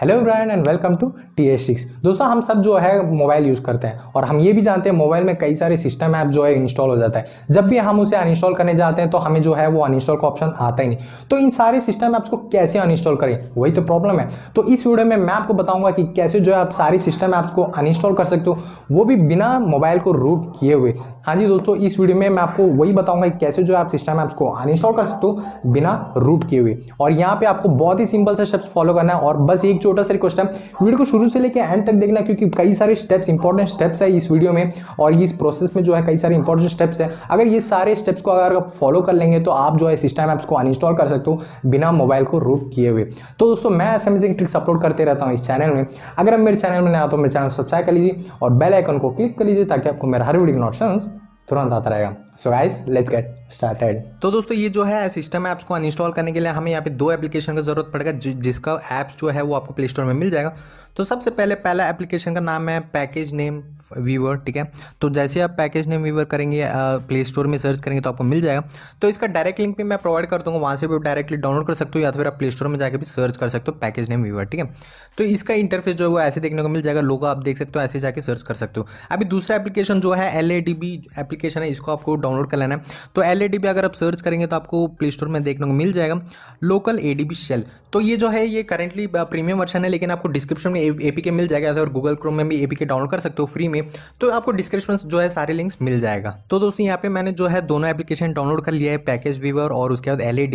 hello Brian and welcome to T S six दोस्तों हम सब जो है मोबाइल यूज़ करते हैं और हम ये भी जानते हैं मोबाइल में कई सारे सिस्टम ऐप जो है इंस्टॉल हो जाता है जब भी हम उसे अनइंस्टॉल करने जाते हैं तो हमें जो है वो अनइंस्टॉल का ऑप्शन आता ही नहीं तो इन सारे सिस्टम ऐप्स को कैसे अनइंस्टॉल करें वही तो प्रॉब्लम है तो इस वीडियो में मैं आपको बताऊंगा कि कैसे जो है आप सारे सिस्टम ऐप्स को अनइंस्टॉल कर सकते हो वो भी बिना मोबाइल को रूट किए हुए हाँ जी दोस्तों इस वीडियो में मैं आपको वही बताऊंगा कि कैसे जो आप सिस्टम ऐप्स को अनइंस्टॉल कर सकते हो बिना रूट किए हुए और यहाँ पे आपको बहुत ही सिंपल सा स्टेप्स फॉलो करना है और बस एक छोटा सा रिक्वेस्ट है वीडियो को शुरू से लेकर एंड तक देखना क्योंकि कई सारे स्टेप्स इंपॉर्टेंट स्टेप्स है इस वीडियो में और इस प्रोसेस में जो है कई सारे इंपॉर्टेंट स्टेप्स है अगर ये सारे स्टेप्स को अगर आप फॉलो कर लेंगे तो आप जो है सिस्टम ऐप्स को अनइंस्टॉल कर सकते हो बिना मोबाइल को रूट किए हुए तो दोस्तों मैं ऐसे अमेजिंग ट्रिक्स अपलोड करते रहता हूँ इस चैनल में अगर आप मेरे चैनल में आता तो मेरे चैनल सब्सक्राइब कर लीजिए और बेल आइकन को क्लिक कर लीजिए ताकि आपको मेरा हर वीडियो नोटिफिकेशन तुरंत आता रहेगा so guys let's get started तो दोस्तों ये जो है सिस्टम ऐप्स को अनइंस्टॉल करने के लिए हमें यहाँ पे दो एप्लीकेशन की ज़रूरत पड़ेगा जिसका ऐप्स जो है वो आपको प्ले स्टोर में मिल जाएगा तो सबसे पहले पहला एप्लीकेशन का नाम है पैकेज नेम वीवर ठीक है तो जैसे आप पैकेज नेम वीवर करेंगे प्ले स्टोर में सर्च करेंगे तो आपको मिल जाएगा तो इसका डायरेक्ट लिंक भी मैं प्रोवाइड कर दूंगा वहाँ से भी डायरेक्टली डाउनलोड कर सकते हो या तो फिर आप प्ले स्टोर में जाकर भी सर्च कर सकते हो पैकेज नेम वीवर ठीक है तो इसका इंटरफेस जो है वो ऐसे देखने को मिल जाएगा लोगो आप देख सकते हो ऐसे जाके सर्च कर सकते हो अभी दूसरा एप्लीकेशन जो है एल एप्लीकेशन है इसको आपको डाउनलोड कर लेना है तो एल पे अगर आप सर्च करेंगे तो आपको प्ले स्टोर में देखने को मिल जाएगा लोकल ए शेल तो ये जो है ये करेंटली प्रीमियम वर्षन है लेकिन आपको डिस्क्रिप्शन में ए मिल जाएगा और गूगल क्रोम में भी ए डाउनलोड कर सकते हो फ्री में तो आपको डिस्क्रिप्शन जो है सारे लिंक्स मिल जाएगा तो दोस्तों यहाँ पे मैंने जो है दोनों एप्लीकेशन डाउनलोड कर लिया है पैकेज वीवर और उसके बाद एल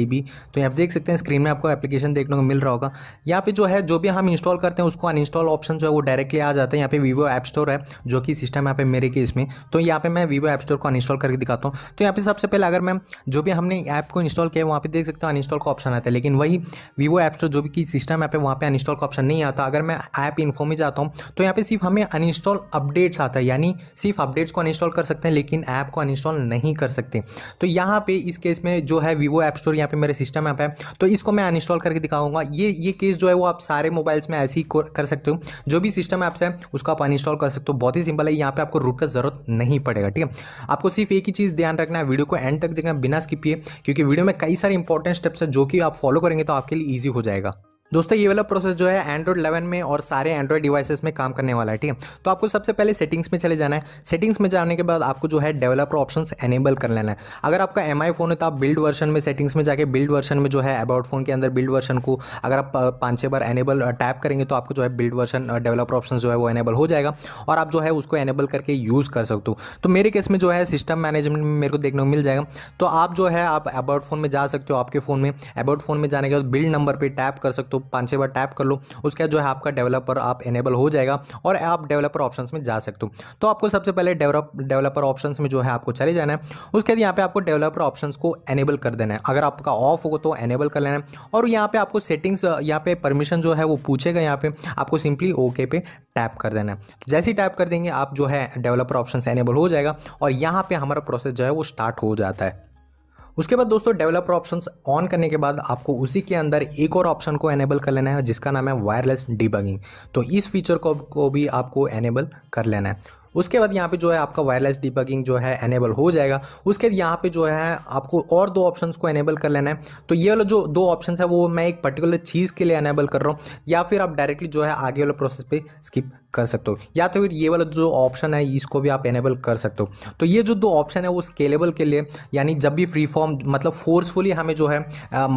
तो यहाँ देख सकते हैं स्क्रीन में आपको एप्लीकेशन देखने को मिल रहा होगा यहाँ पे जो है जो भी हम इंस्टॉल करते हैं उसको अनइंस्टॉल ऑप्शन जो है वो डायरेक्टली आ जाता है यहाँ पे वीवो ऐप स्टोर है जो कि सिस्टम यहाँ पे मेरे केस में तो यहाँ पे मैं वीवो ऐप स्टोर को अनइंस्टॉल करके दिखाता बताता हूँ तो यहाँ पे सबसे पहले अगर मैम जो भी हमने ऐप को इंस्टॉल किया वहाँ पे देख सकते हो अनइंस्टॉल का ऑप्शन आता है लेकिन वही वीवो ऐप स्टोर जो भी की सिस्टम ऐप है वहाँ पे अनइंस्टॉल का ऑप्शन नहीं आता अगर मैं ऐप इन्फो में जाता हूँ तो यहाँ पे सिर्फ हमें अनइंस्टॉल अपडेट्स आता है यानी सिर्फ अपडेट्स को अनइंस्टॉल कर सकते हैं लेकिन ऐप को अनइंस्टॉल नहीं कर सकते तो यहाँ पे इस केस में जो है वीवो ऐप स्टोर यहाँ पे मेरे सिस्टम ऐप है तो इसको मैं अनइंस्टॉल करके दिखाऊंगा ये ये केस जो है वो आप सारे मोबाइल्स में ऐसे ही कर सकते हो जो भी सिस्टम ऐप्स है उसको आप अनइंस्टॉल कर सकते हो बहुत ही सिंपल है यहाँ पे आपको रूट का जरूरत नहीं पड़ेगा ठीक है आपको सिर्फ एक ही चीज़ चीज़ ध्यान रखना है वीडियो को एंड तक देखना बिना स्किप किए क्योंकि वीडियो में कई सारे इंपॉर्टेंट स्टेप्स हैं जो कि आप फॉलो करेंगे तो आपके लिए ईजी हो जाएगा दोस्तों ये वाला प्रोसेस जो है एंड्रॉइड 11 में और सारे एंड्रॉइड डिवाइसेस में काम करने वाला है ठीक है तो आपको सबसे पहले सेटिंग्स में चले जाना है सेटिंग्स में जाने के बाद आपको जो है डेवलपर ऑप्शंस एनेबल कर लेना है अगर आपका एम फ़ोन है तो आप बिल्ड वर्जन में सेटिंग्स में जाके बिल्ड वर्जन में जो है अबाउट फ़ोन के अंदर बिल्ड वर्जन को अगर आप पाँच छः बार एनेबल टैप करेंगे तो आपको जो है बिल्ड वर्जन डेवलपर ऑप्शन जो है वो एनेबल हो जाएगा और आप जो है उसको एनेबल करके यूज़ कर सकते हो तो मेरे केस में जो है सिस्टम मैनेजमेंट में मेरे को देखने को मिल जाएगा तो आप जो है आप अबाउट फ़ोन में जा सकते हो आपके फ़ोन में अबाउट फ़ोन में जाने के बाद बिल्ड नंबर पर टैप कर सकते हो तो पाँच छः बार टैप कर लो उसके बाद जो है आपका डेवलपर आप इनेबल हो जाएगा और आप डेवलपर ऑप्शन में जा सकते हो तो आपको सबसे पहले डेवलप डेवलपर ऑप्शन में जो है आपको चले जाना है उसके बाद यहाँ पर आपको डेवलपर ऑप्शन को एनेबल कर देना है अगर आपका ऑफ हो तो एनेबल कर लेना है और यहाँ पर आपको सेटिंग्स यहाँ पे परमिशन जो है वो पूछेगा यहाँ पे आपको सिंपली ओके पे टैप कर देना है तो जैसे ही टैप कर देंगे आप जो है डेवलपर ऑप्शन एनेबल हो जाएगा और यहाँ पे हमारा प्रोसेस जो है वो स्टार्ट हो जाता है उसके बाद दोस्तों डेवलपर ऑप्शन ऑन करने के बाद आपको उसी के अंदर एक और ऑप्शन को एनेबल कर लेना है जिसका नाम है वायरलेस डिबगिंग तो इस फीचर को, को भी आपको एनेबल कर लेना है उसके बाद यहाँ पे जो है आपका वायरलेस डिबगिंग जो है एनेबल हो जाएगा उसके बाद यहाँ पे जो है आपको और दो ऑप्शंस को एनेबल कर लेना है तो ये वाला जो दो ऑप्शन है वो मैं एक पर्टिकुलर चीज़ के लिए एनेबल कर रहा हूँ या फिर आप डायरेक्टली जो है आगे वाला प्रोसेस पे स्किप कर सकते हो या तो फिर ये वाला जो ऑप्शन है इसको भी आप एनेबल कर सकते हो तो ये जो दो ऑप्शन है वो स्केलेबल के लिए यानी जब भी फ्री फॉर्म मतलब फोर्सफुली हमें जो है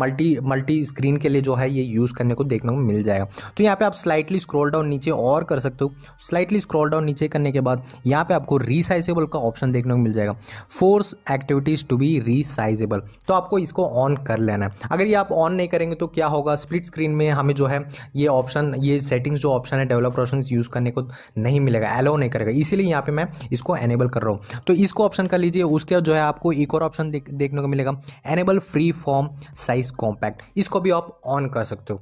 मल्टी मल्टी स्क्रीन के लिए जो है ये यूज़ करने को देखने को मिल जाएगा तो यहाँ पे आप स्लाइटली स्क्रॉल डाउन नीचे और कर सकते हो स्लाइटली स्क्रॉल डाउन नीचे करने के बाद यहाँ पर आपको रिसाइजेबल का ऑप्शन देखने को मिल जाएगा force activities to be resizable तो आपको इसको ऑन कर लेना है अगर ये आप ऑन नहीं करेंगे तो क्या होगा स्प्लिट स्क्रीन में हमें जो है ये ऑप्शन ये सेटिंग्स जो ऑप्शन है डेवलपर ऑप्शन यूज़ करने करने को नहीं मिलेगा अलाउ नहीं करेगा इसीलिए यहाँ पे मैं इसको एनेबल कर रहा हूँ तो इसको ऑप्शन कर लीजिए उसके बाद जो है आपको एक और ऑप्शन देखने को मिलेगा enable freeform size compact इसको भी आप ऑन कर सकते हो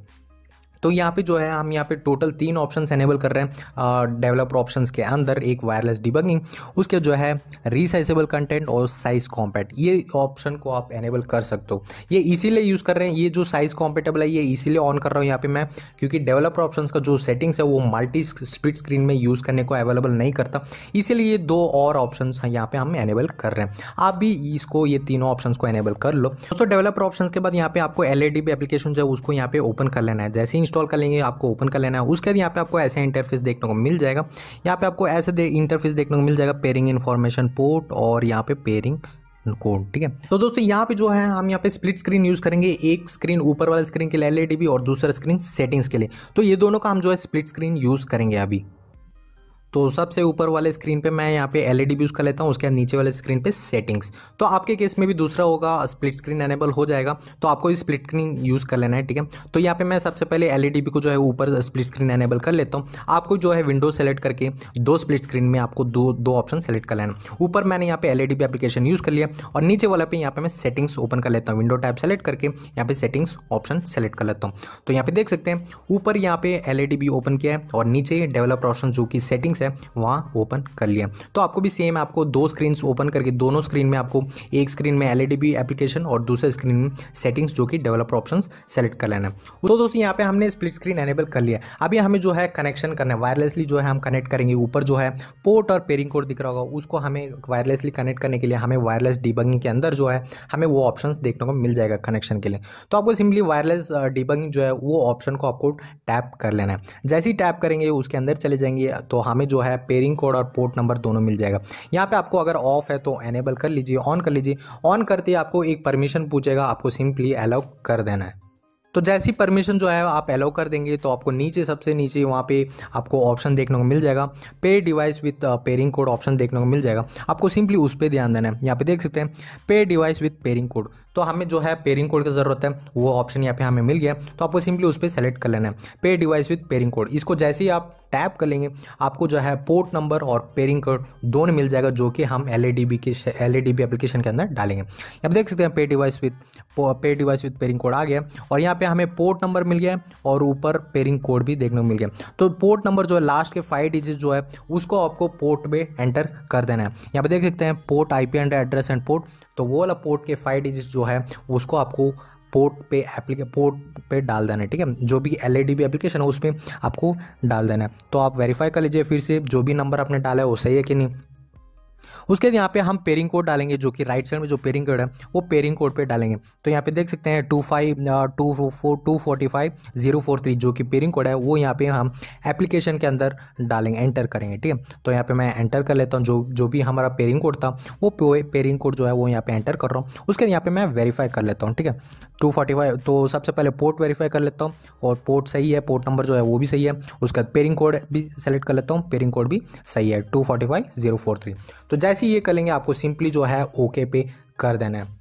तो यहाँ पे जो है हम यहाँ पे टोटल तीन ऑप्शन एनेबल कर रहे हैं डेवलपर ऑप्शन के अंदर एक वायरलेस डिबंगिंग उसके जो है रिसाइजेबल कंटेंट और साइज कॉम्पैक्ट ये ऑप्शन को आप एनेबल कर सकते हो ये इसीलिए यूज़ कर रहे हैं ये जो साइज कॉम्पेटेबल है ये इसीलिए ऑन कर रहा हूँ यहाँ पे मैं क्योंकि डेवलपर ऑप्शन का जो सेटिंग्स है वो मल्टी स्पीड स्क्रीन में यूज़ करने को अवेलेबल नहीं करता इसीलिए ये दो और ऑप्शन यहाँ पे हम एनेबल कर रहे हैं आप भी इसको ये तीनों ऑप्शन को एनेबल कर लो दोस्तों डेवलपर ऑप्शन के बाद यहाँ पे आपको एल भी एप्लीकेशन जो है उसको यहाँ पे ओपन कर लेना है जैसे ही इंस्टॉल कर लेंगे आपको ओपन कर लेना है उसके बाद यहाँ पे आपको ऐसा इंटरफेस देखने को मिल जाएगा यहाँ पे आपको ऐसे इंटरफेस देखने को मिल जाएगा पेयरिंग इन्फॉर्मेशन पोर्ट और यहाँ पे पेयरिंग कोड ठीक है तो दोस्तों यहाँ पे जो है हम यहाँ पे स्प्लिट स्क्रीन यूज करेंगे एक स्क्रीन ऊपर वाला स्क्रीन के लिए एल e और दूसरा स्क्रीन सेटिंग्स के लिए तो ये दोनों का हम जो है स्प्लिट स्क्रीन यूज करेंगे अभी तो सबसे ऊपर वाले स्क्रीन पे मैं यहाँ पे एल e भी उसका लेता हूँ उसके बाद नीचे वाले स्क्रीन पे सेटिंग्स तो आपके केस में भी दूसरा होगा स्प्लिट स्क्रीन एनेबल हो जाएगा तो आपको स्प्लिट स्क्रीन यूज़ कर लेना है ठीक है तो यहाँ पे मैं सबसे पहले एल e को जो है ऊपर स्प्लिट स्क्रीन एनेबल कर लेता हूँ आपको जो है विंडो सेलेक्ट करके दो स्प्लिट स्क्रीन में आपको दो दो ऑप्शन सेलेक्ट कर लेना ऊपर मैंने यहाँ पे एल ई एप्लीकेशन यूज़ कर लिया और नीचे वाला पे यहाँ पे मैं सेटिंग्स ओपन कर लेता हूँ विंडो टाइप सेलेक्ट करके यहाँ पे सेटिंग्स ऑप्शन सेलेक्ट कर लेता हूँ तो यहाँ पे देख सकते हैं ऊपर यहाँ पे एल ओपन e किया है और नीचे डेवलपर ऑप्शन जो कि सेटिंग्स सेटिंग्स है वहाँ ओपन कर लिया तो आपको भी सेम आपको दो स्क्रीन ओपन करके दोनों स्क्रीन में आपको एक स्क्रीन में एल एप्लीकेशन e और दूसरे स्क्रीन में सेटिंग्स जो कि डेवलपर ऑप्शन सेलेक्ट कर लेना तो दोस्तों यहाँ पर हमने स्प्लिट स्क्रीन एनेबल कर लिया अभी हमें जो है कनेक्शन करना है वायरलेसली जो है हम कनेक्ट करेंगे ऊपर जो है पोर्ट और पेरिंग कोड दिख रहा होगा उसको हमें वायरलेसली कनेक्ट करने के लिए हमें वायरलेस डिबंग के अंदर जो है हमें वो ऑप्शन देखने को मिल जाएगा कनेक्शन के लिए तो आपको सिंपली वायरलेस डिबंग जो है वो ऑप्शन को आपको टैप कर लेना है जैसे ही टैप करेंगे उसके अंदर चले जाएंगे तो हमें जो है पेयरिंग कोड और पोर्ट नंबर दोनों मिल जाएगा यहाँ पे आपको अगर ऑफ है तो एनेबल कर लीजिए ऑन कर लीजिए ऑन करते ही आपको एक परमिशन पूछेगा आपको सिंपली अलाउ कर देना है तो जैसी परमिशन जो है आप अलाउ कर देंगे तो आपको नीचे सबसे नीचे वहाँ पे आपको ऑप्शन देखने को मिल जाएगा pair device with pairing code option देखने को मिल जाएगा आपको सिंपली उस पर ध्यान देना है यहाँ पे देख सकते हैं pair device with pairing code तो हमें जो है पेयरिंग कोड की ज़रूरत है वो ऑप्शन यहाँ पे हमें मिल गया तो आपको सिंपली उस पर सेलेक्ट कर लेना है पे डिवाइस विथ पेयरिंग कोड इसको जैसे ही आप टैप कर लेंगे आपको जो है पोर्ट नंबर और पेयरिंग कोड दोनों मिल जाएगा जो कि हम एल के एल एप्लीकेशन के अंदर डालेंगे यहाँ देख सकते हैं pair device with pair device with pairing code आ गया और यहाँ पे हमें पोर्ट नंबर मिल गया और ऊपर पेयरिंग कोड भी देखने को मिल गया तो पोर्ट नंबर जो है लास्ट के फाइव डिजिट जो है उसको आपको पोर्ट में एंटर कर देना है यहाँ पर देख सकते हैं port I P and address and port तो वो वाला पोर्ट के फाइव डिजिट जो है उसको आपको पोर्ट पे एप्लीके पोर्ट पे डाल देना है ठीक है जो भी एल एप्लीकेशन है उसमें आपको डाल देना है तो आप वेरीफाई कर लीजिए फिर से जो भी नंबर आपने डाला है वो सही है कि नहीं उसके बाद यहाँ पे हम पेरिंग कोड डालेंगे जो कि राइट साइड में जो पेरिंग कोड है वो पेरिंग कोड पे डालेंगे तो यहाँ पे देख सकते हैं two five two four two forty five zero four three जो कि पेरिंग कोड है वो यहाँ पे हम एप्लीकेशन के अंदर डालेंगे एंटर करेंगे ठीक है तो यहाँ पे मैं एंटर कर लेता हूँ जो जो भी हमारा पेरिंग कोड था वो पेरिंग कोड जो है वो यहाँ पे एंटर कर रहा हूँ उसके बाद यहाँ पे मैं वेरीफाई कर लेता हूँ ठीक है टू फोर्टी फाइव तो सबसे पहले पोर्ट वेरीफाई कर लेता हूँ और पोर्ट सही है पोर्ट नंबर जो है वो भी सही है उसके बाद पेरिंग कोड भी सेलेक्ट कर लेता हूँ पेरिंग कोड भी सही है two forty five zero four three तो जैसे जैसे ये कर लेंगे आपको सिंपली जो है ओके पे कर देना है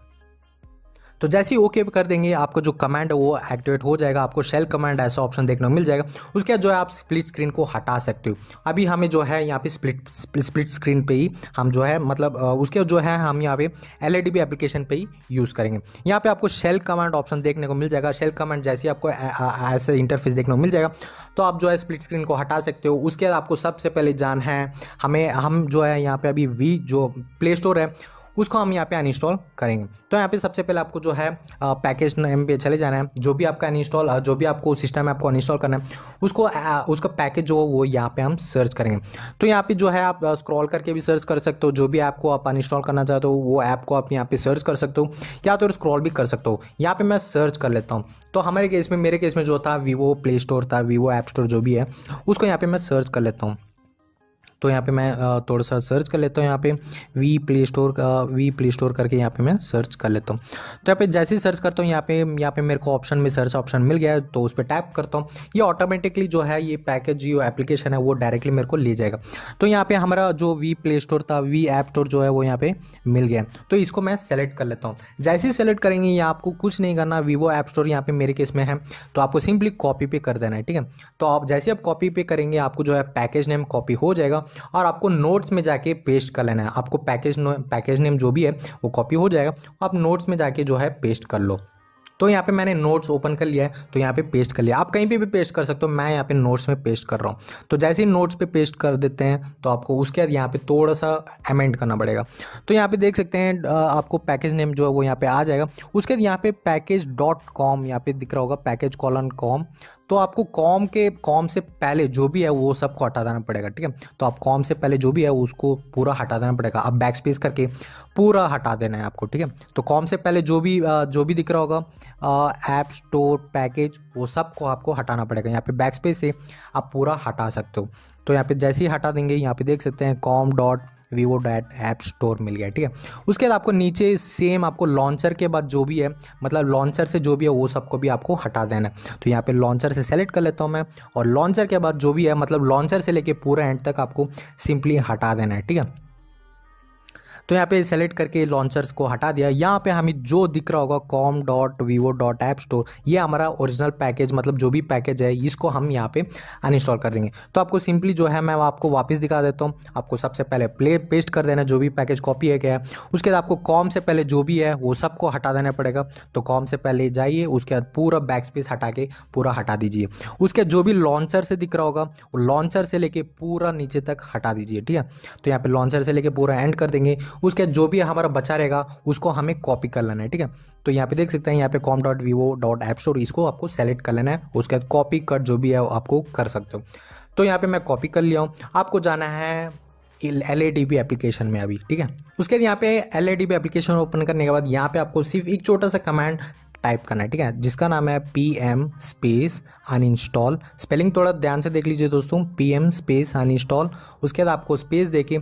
तो जैसे ही ओके कर देंगे आपका जो कमांड है वो एक्टिवेट हो जाएगा आपको शेल कमांड ऐसा ऑप्शन देखने को मिल जाएगा उसके बाद जो है आप स्प्लिट स्क्रीन को हटा सकते हो अभी हमें जो है यहाँ पे स्प्लिट स्प्लिट स्क्रीन पे ही हम जो है मतलब उसके जो है हम यहाँ पे एल एप्लीकेशन पर ही यूज़ करेंगे यहाँ पे आपको शेल कमांड ऑप्शन देखने को मिल जाएगा शेल कमांड जैसे आपको ऐसे इंटरफेस देखने को मिल जाएगा तो आप जो है स्प्लिट स्क्रीन को हटा सकते हो उसके बाद आपको सबसे पहले जान है हमें हम जो है यहाँ पे अभी वी जो प्ले स्टोर है उसको हम यहाँ पे अनइंस्टॉल करेंगे तो यहाँ पे सबसे पहले आपको जो है पैकेज नेम पे चले जाना है जो भी आपका अनइंस्टॉल जो भी आपको सिस्टम है आपको अनइंस्टॉल करना है उसको उसका पैकेज जो वो यहाँ पे हम सर्च करेंगे तो यहाँ पे जो है आप स्क्रॉल करके भी सर्च कर सकते हो जो भी ऐप को आप अनइंस्टॉल करना चाहते हो वो ऐप को आप यहाँ पर सर्च कर सकते हो या तो स्क्रॉल भी कर सकते हो यहाँ पर मैं सर्च कर लेता हूँ तो हमारे केस में मेरे केस में जो था वीवो प्ले स्टोर था वीवो ऐप स्टोर जो भी है उसको यहाँ पर मैं सर्च कर लेता हूँ तो यहाँ पे मैं थोड़ा सा सर्च कर लेता हूँ यहाँ पे V play store V play store करके यहाँ पे मैं सर्च कर लेता हूँ तो यहाँ पे जैसे ही सर्च करता हूँ यहाँ पे यहाँ पे मेरे को ऑप्शन में सर्च ऑप्शन मिल गया तो उस पर टैप करता हूँ ये ऑटोमेटिकली जो है ये पैकेज जो एप्लीकेशन है वो डायरेक्टली मेरे को ले जाएगा तो यहाँ पर हमारा जो वी प्ले स्टोर था वी ऐप स्टोर जो है वो यहाँ पर मिल गया तो इसको मैं सेलेक्ट कर लेता हूँ जैसे ही सेलेक्ट करेंगे ये आपको कुछ नहीं करना वीवो ऐप स्टोर यहाँ पर मेरे केस में है तो आपको सिंपली कॉपी पे कर देना है ठीक है तो आप जैसे आप कॉपी पे करेंगे आपको जो है पैकेज नेम कॉपी हो जाएगा और आपको नोट्स में जाके पेस्ट कर लेना है आपको पैकेज पैकेज नेम जो भी है वो कॉपी हो जाएगा आप नोट्स में जाके जो है पेस्ट कर लो तो यहाँ पे मैंने नोट्स ओपन कर लिया है तो यहाँ पे पेस्ट कर लिया आप कहीं पे भी पेस्ट कर सकते हो मैं यहाँ पे नोट्स में पेस्ट कर रहा हूँ तो जैसे ही नोट्स पे पेस्ट कर देते हैं तो आपको उसके बाद यहाँ पे थोड़ा सा अमेंड करना पड़ेगा तो यहाँ पे देख सकते हैं आपको पैकेज नेम जो है वो यहाँ पे आ जाएगा उसके बाद यहाँ पे पैकेज डॉट कॉम यहाँ पे दिख रहा होगा पैकेज कॉलन कॉम तो आपको कॉम के कॉम से पहले जो भी है वो सबको हटा देना पड़ेगा ठीक है तो आप कॉम से पहले जो भी है उसको पूरा हटा देना पड़ेगा आप बैक स्पेस करके पूरा हटा देना है आपको ठीक है तो कॉम से पहले जो भी जो भी दिख रहा होगा ऐप स्टोर पैकेज वो सबको आपको हटाना पड़ेगा यहाँ पे बैक स्पेस से आप पूरा हटा सकते हो तो यहाँ पे जैसे ही हटा देंगे यहाँ पे देख सकते हैं com dot Vivo dot app store मिल गया ठीक है उसके बाद आपको नीचे सेम आपको लॉन्चर के बाद जो भी है मतलब लॉन्चर से जो भी है वो सबको भी आपको हटा देना है तो यहाँ पे लॉन्चर से सेलेक्ट कर लेता हूँ मैं और लॉन्चर के बाद जो भी है मतलब लॉन्चर से लेके पूरा एंड तक आपको सिंपली हटा देना है ठीक है तो यहाँ पे सेलेक्ट करके लॉन्चर्स को हटा दिया यहाँ पे हमें जो दिख रहा होगा com dot Vivo dot app store ये हमारा ओरिजिनल पैकेज मतलब जो भी पैकेज है इसको हम यहाँ पे अनइंस्टॉल कर देंगे तो आपको सिंपली जो है मैं आपको वापस दिखा देता हूँ आपको सबसे पहले प्ले पेस्ट कर देना जो भी पैकेज कॉपी है क्या है उसके बाद आपको कॉम से पहले जो भी है वो सबको हटा देना पड़ेगा तो कॉम से पहले जाइए उसके बाद पूरा बैक स्पेस हटा के पूरा हटा दीजिए उसके जो भी लॉन्चर से दिख रहा होगा वो लॉन्चर से लेके पूरा नीचे तक हटा दीजिए ठीक है तो यहाँ पे लॉन्चर से लेके पूरा एंड कर देंगे उसके जो भी हमारा बचा रहेगा उसको हमें कॉपी कर लेना है ठीक है तो यहाँ पे देख सकते हैं यहाँ पे com dot Vivo dot app store इसको आपको सेलेक्ट कर लेना है उसके बाद कॉपी कट जो भी है आपको कर सकते हो तो यहाँ पे मैं कॉपी कर लिया हूँ आपको जाना है L A D B application में अभी ठीक है उसके बाद यहाँ पे L A D B application open करने के बाद यहाँ पे आपको सिर्फ एक छोटा सा कमांड टाइप करना है ठीक है जिसका नाम है P M space uninstall spelling थोड़ा ध्यान से देख लीजिए दोस्तों P M space uninstall उसके बाद आपको स्पेस देके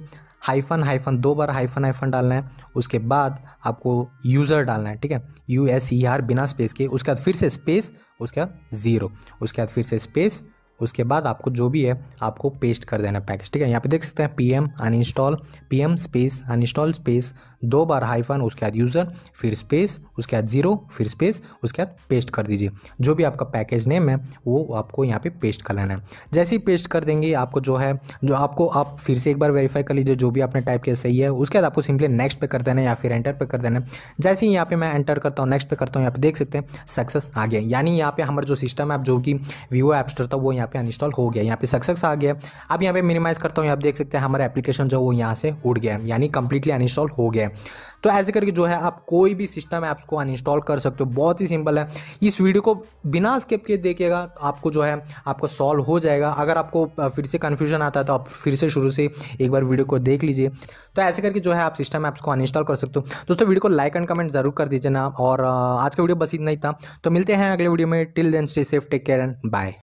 हाइफन हाइफन दो बार हाइफन हाइफन डालना है उसके बाद आपको यूज़र डालना है ठीक है यू एस ई आर बिना स्पेस के उसके बाद फिर से स्पेस उसके बाद ज़ीरो उसके बाद फिर से स्पेस उसके बाद आपको जो भी है आपको पेस्ट कर देना पैकेज ठीक है यहाँ पे देख सकते हैं P M uninstall P M space uninstall space दो बार हाइफन उसके बाद यूज़र फिर स्पेस उसके बाद ज़ीरो फिर स्पेस उसके बाद पेस्ट कर दीजिए जो भी आपका पैकेज नेम है वो आपको यहाँ पे पेस्ट कर लेना है जैसे ही पेस्ट कर देंगे आपको जो है जो आपको आप फिर से एक बार वेरीफाई कर लीजिए जो भी आपने टाइप किया सही है उसके बाद आपको सिंपली नेक्स्ट पे कर देना है या फिर एंटर पे कर देना है जैसे ही यहाँ पे मैं एंटर करता हूँ नेक्स्ट पे करता हूँ यहाँ पे देख सकते हैं सक्सेस आ गया यानी यहाँ पे हमारा जो सिस्टम है आप जो कि वीवो एप स्टोर था वो यहाँ यहाँ पे अनइंस्टॉल हो गया यहाँ पे सक्सेस आ गया अब यहाँ पे मिनिमाइज़ करता हूँ आप देख सकते हैं हमारा एप्लीकेशन जो वो यहाँ से उड़ गया यानी कंप्लीटली अनइंस्टॉल हो गया तो ऐसे करके जो है आप कोई भी सिस्टम ऐप्स को अनइंस्टॉल कर सकते हो बहुत ही सिंपल है इस वीडियो को बिना स्केप के देखिएगा आपको जो है आपको सॉल्व हो जाएगा अगर आपको फिर से कन्फ्यूजन आता है तो आप फिर से शुरू से एक बार वीडियो को देख लीजिए तो ऐसे करके जो है आप सिस्टम ऐप्स को अनइंस्टॉल कर सकते हो दोस्तों वीडियो को लाइक एंड कमेंट जरूर कर दीजिए ना और आज का वीडियो बस इतना ही था तो मिलते हैं अगले वीडियो में till then stay safe take care and bye